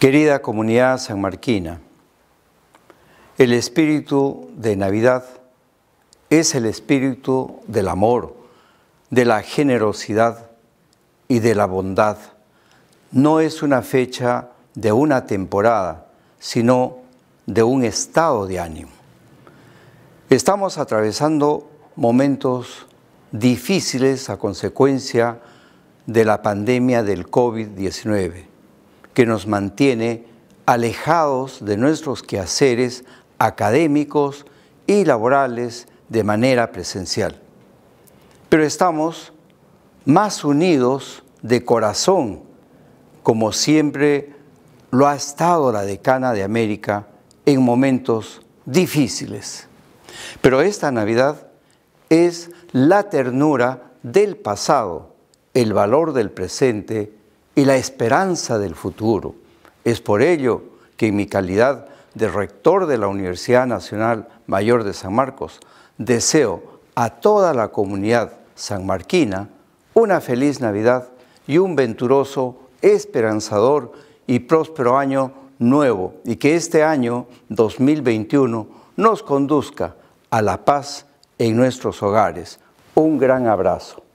Querida comunidad sanmarquina, el espíritu de Navidad es el espíritu del amor, de la generosidad y de la bondad. No es una fecha de una temporada, sino de un estado de ánimo. Estamos atravesando momentos difíciles a consecuencia de la pandemia del COVID-19 que nos mantiene alejados de nuestros quehaceres académicos y laborales de manera presencial. Pero estamos más unidos de corazón, como siempre lo ha estado la decana de América en momentos difíciles. Pero esta Navidad es la ternura del pasado, el valor del presente y la esperanza del futuro. Es por ello que en mi calidad de rector de la Universidad Nacional Mayor de San Marcos, deseo a toda la comunidad sanmarquina una feliz Navidad y un venturoso, esperanzador y próspero año nuevo y que este año 2021 nos conduzca a la paz en nuestros hogares. Un gran abrazo.